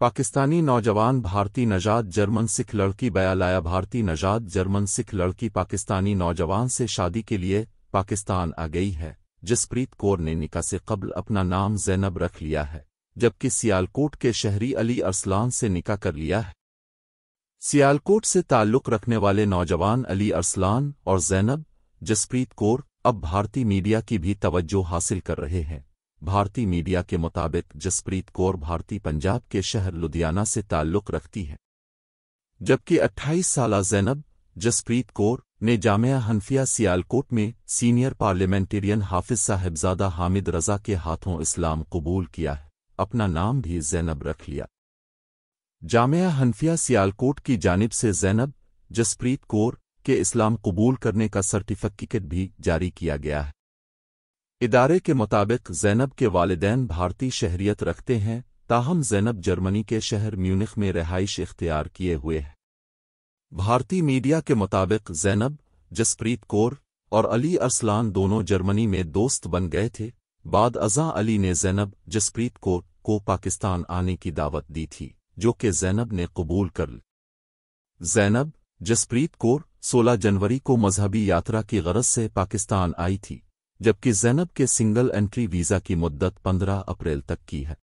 पाकिस्तानी नौजवान भारतीय नजाद जर्मन सिख लड़की बया लाया भारतीय नजाद जर्मन सिख लड़की पाकिस्तानी नौजवान से शादी के लिए पाकिस्तान आ गई है जसप्रीत कौर ने निका से कबल अपना नाम जैनब रख लिया है जबकि सियालकोट के शहरी अली अरसलान से निका कर लिया है सियालकोट से ताल्लुक़ रखने वाले नौजवान अली अरसलान और जैनब जसप्रीत कौर अब भारतीय मीडिया की भी तवज्जो हासिल कर रहे हैं भारतीय मीडिया के मुताबिक जसप्रीत कौर भारतीय पंजाब के शहर लुधियाना से ताल्लुक़ रखती हैं जबकि 28 साल जैनब जसप्रीत कौर ने जामिया हनफिया सियालकोट में सीनियर पार्लियामेंटेरियन हाफिज साहिबजादा हामिद रजा के हाथों इस्लाम कबूल किया है अपना नाम भी जैनब रख लिया जामिया हनफिया सियालकोट की जानिब से जैनब जसप्रीत कौर के इस्लाम कबूल करने का सर्टिफिकेट भी जारी किया गया है इदारे के मुताबिक जैनब के वालदेन भारतीय शहरियत रखते हैं ताहम जैनब जर्मनी के शहर म्यूनिख में रहाइश इख्तियार किए हुए हैं भारतीय मीडिया के मुताबिक जैनब जसप्रीत कौर और अली अरसलान दोनों जर्मनी में दोस्त बन गए थे बाद अजा अली ने जैनब जसप्रीत कौर को पाकिस्तान आने की दावत दी थी जो कि जैनब ने कबूल कर ली जैनब जसप्रीत कौर 16 जनवरी को मजहबी यात्रा की गरज से पाकिस्तान आई थी जबकि जैनब के सिंगल एंट्री वीज़ा की मुद्दत 15 अप्रैल तक की है